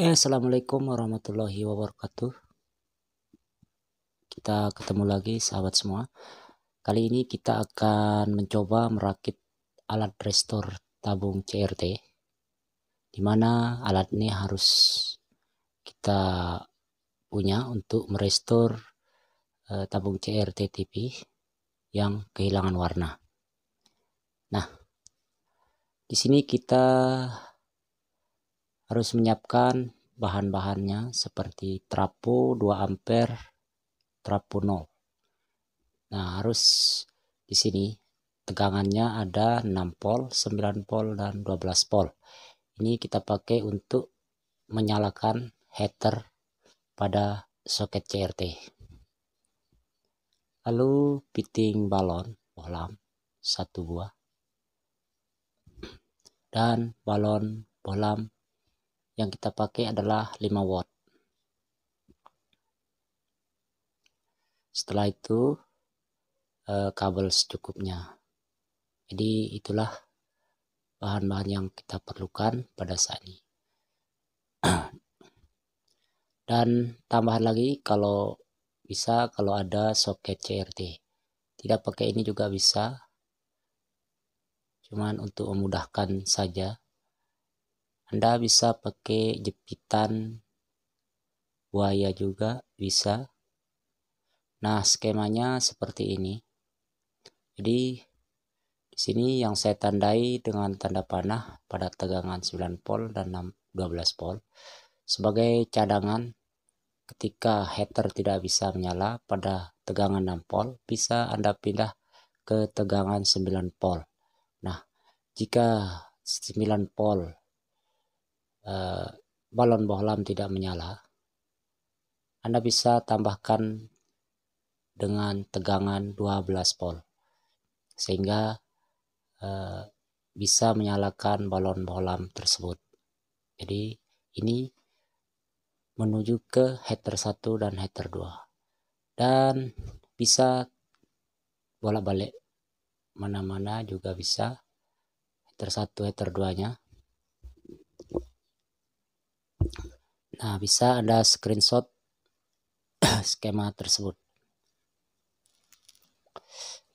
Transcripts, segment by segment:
Oke, assalamualaikum warahmatullahi wabarakatuh. Kita ketemu lagi, sahabat semua. Kali ini kita akan mencoba merakit alat restore tabung CRT, dimana alat ini harus kita punya untuk merestore eh, tabung CRT TV yang kehilangan warna. Nah, di sini kita harus menyiapkan bahan-bahannya seperti trapo 2 ampere, trapo 0. Nah, harus di sini tegangannya ada 6 volt, 9 volt dan 12 volt. Ini kita pakai untuk menyalakan heater pada soket CRT. Lalu fitting balon bohlam satu buah dan balon bohlam yang kita pakai adalah 5 watt setelah itu eh, kabel secukupnya jadi itulah bahan-bahan yang kita perlukan pada saat ini dan tambahan lagi kalau bisa kalau ada soket CRT tidak pakai ini juga bisa cuman untuk memudahkan saja anda bisa pakai jepitan buaya juga bisa. Nah, skemanya seperti ini. Jadi di sini yang saya tandai dengan tanda panah pada tegangan 9 volt dan 12 volt sebagai cadangan ketika heater tidak bisa menyala pada tegangan 6 volt bisa Anda pindah ke tegangan 9 volt nah jika 9 volt Eh, balon bohlam tidak menyala, Anda bisa tambahkan dengan tegangan 12 volt sehingga eh, bisa menyalakan balon bohlam tersebut. Jadi ini menuju ke header 1 dan header 2 dan bisa bolak-balik mana-mana juga bisa header 1 header 2 nya Nah, bisa Anda screenshot skema tersebut.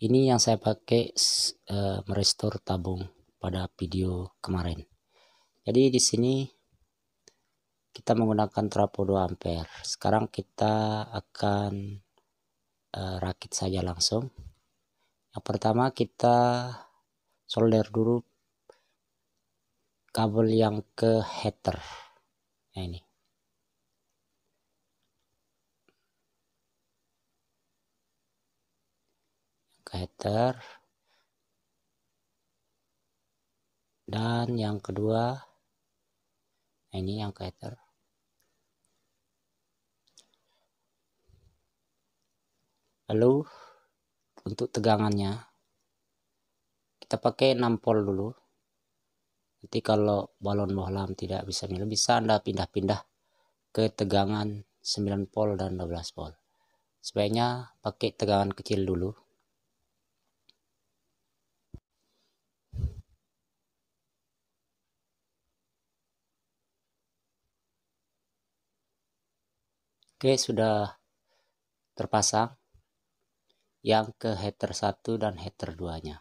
Ini yang saya pakai uh, merestore tabung pada video kemarin. Jadi di sini kita menggunakan trapo 2 ampere. Sekarang kita akan uh, rakit saja langsung. Yang pertama kita solder dulu kabel yang ke header. Nah ini. ether dan yang kedua eh, ini yang ether lalu untuk tegangannya kita pakai 6 volt dulu nanti kalau balon bohlam tidak bisa milu bisa anda pindah-pindah ke tegangan 9 volt dan 12 volt sebaiknya pakai tegangan kecil dulu Oke, sudah terpasang yang ke header 1 dan header 2-nya.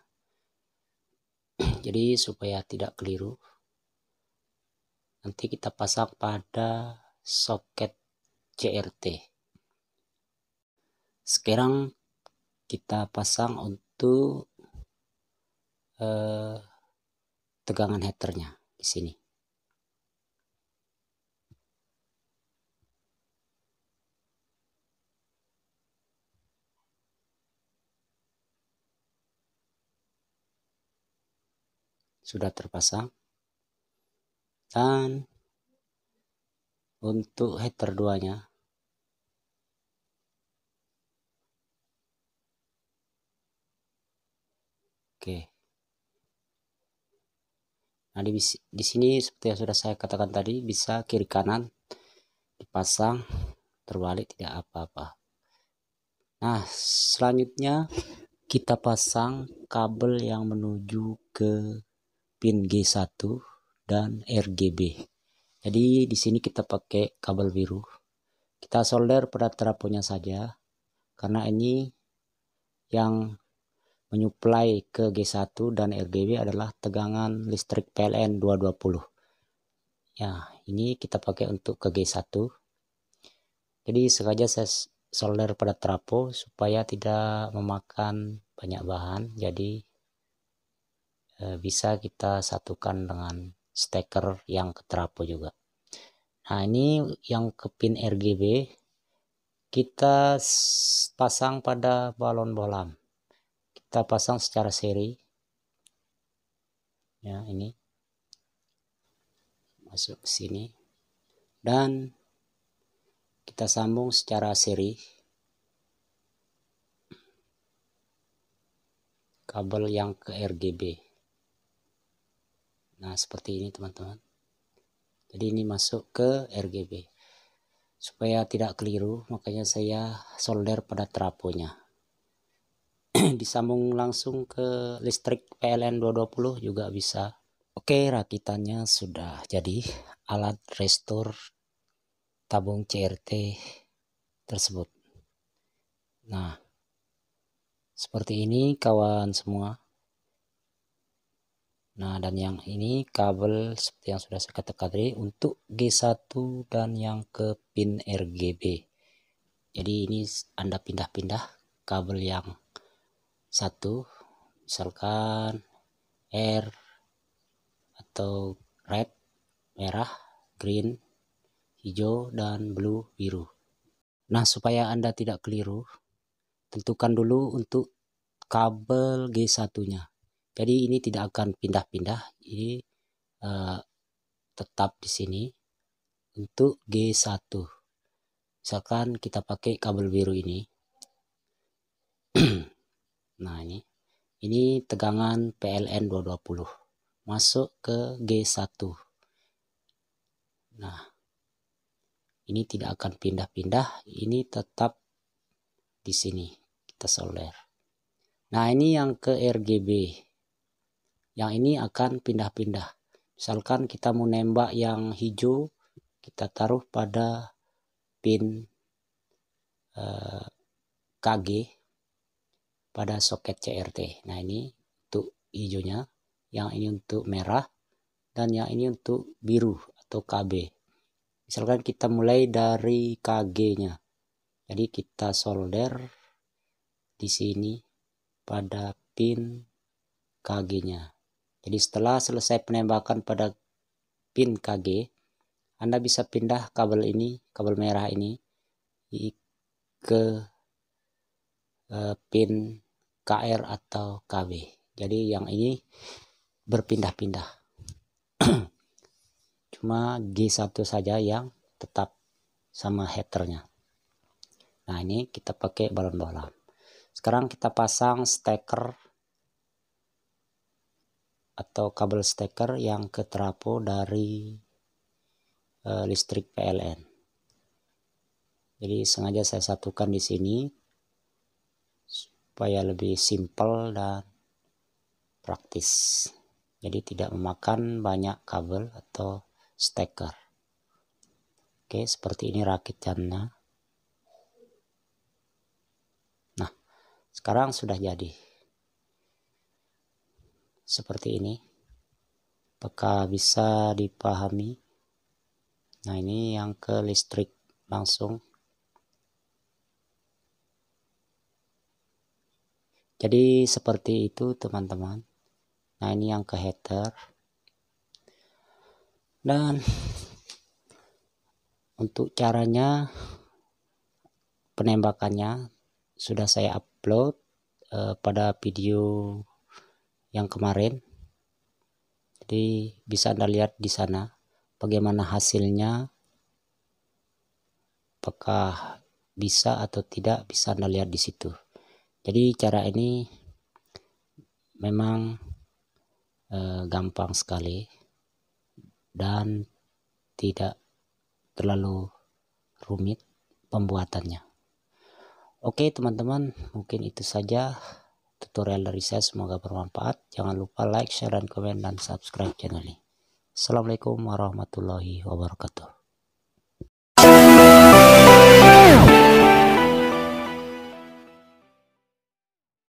Jadi supaya tidak keliru, nanti kita pasang pada soket CRT. Sekarang kita pasang untuk eh, tegangan headernya di sini. sudah terpasang dan untuk header duanya oke nah di, di sini seperti yang sudah saya katakan tadi bisa kiri kanan dipasang terbalik tidak apa-apa nah selanjutnya kita pasang kabel yang menuju ke pin G1 dan RGB jadi di sini kita pakai kabel biru kita solder pada trafonya saja karena ini yang menyuplai ke G1 dan RGB adalah tegangan listrik PLN 220 ya ini kita pakai untuk ke G1 jadi sengaja saya solder pada trapo supaya tidak memakan banyak bahan jadi E, bisa kita satukan dengan steker yang ke trapo juga nah ini yang ke pin RGB kita pasang pada balon bolam kita pasang secara seri ya ini masuk ke sini dan kita sambung secara seri kabel yang ke RGB Nah, seperti ini teman-teman. Jadi ini masuk ke RGB. Supaya tidak keliru, makanya saya solder pada traponya. Disambung langsung ke listrik PLN 220 juga bisa. Oke, rakitannya sudah jadi. Alat restore tabung CRT tersebut. Nah, seperti ini kawan semua. Nah, dan yang ini kabel seperti yang sudah saya katakan tadi untuk G1 dan yang ke pin RGB. Jadi ini Anda pindah-pindah kabel yang satu misalkan R atau red, merah, green, hijau dan blue biru. Nah, supaya Anda tidak keliru, tentukan dulu untuk kabel G1-nya jadi ini tidak akan pindah-pindah ini uh, tetap di sini untuk G1 misalkan kita pakai kabel biru ini nah ini ini tegangan PLN 220 masuk ke G1 nah ini tidak akan pindah-pindah ini tetap di sini kita solder nah ini yang ke RGB yang ini akan pindah-pindah misalkan kita mau nembak yang hijau kita taruh pada pin eh, KG pada soket CRT nah ini untuk hijaunya yang ini untuk merah dan yang ini untuk biru atau KB misalkan kita mulai dari KG nya jadi kita solder di sini pada pin KG nya jadi setelah selesai penembakan pada pin KG, Anda bisa pindah kabel ini, kabel merah ini ke e, pin KR atau KW. Jadi yang ini berpindah-pindah. Cuma G1 saja yang tetap sama headernya. Nah ini kita pakai balon-balon. Sekarang kita pasang steker atau kabel steker yang ke trafo dari e, listrik PLN. Jadi sengaja saya satukan di sini supaya lebih simpel dan praktis. Jadi tidak memakan banyak kabel atau steker. Oke, seperti ini rakitannya. Nah, sekarang sudah jadi seperti ini apakah bisa dipahami nah ini yang ke listrik langsung jadi seperti itu teman-teman nah ini yang ke header dan untuk caranya penembakannya sudah saya upload eh, pada video yang kemarin. Jadi bisa Anda lihat di sana bagaimana hasilnya. Apakah bisa atau tidak bisa Anda lihat di situ. Jadi cara ini memang eh, gampang sekali dan tidak terlalu rumit pembuatannya. Oke, teman-teman, mungkin itu saja tutorial dari saya semoga bermanfaat jangan lupa like share dan komen dan subscribe channel ini assalamualaikum warahmatullahi wabarakatuh